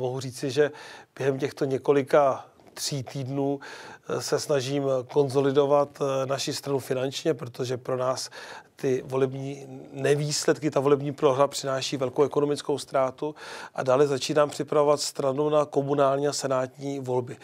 Mohu říci, že během těchto několika tří týdnů eh, se snažím konzolidovat eh, naši stranu finančně, protože pro nás ty volební nevýsledky, ta volební prohra přináší velkou ekonomickou ztrátu a dále začínám připravovat stranu na komunální a senátní volby.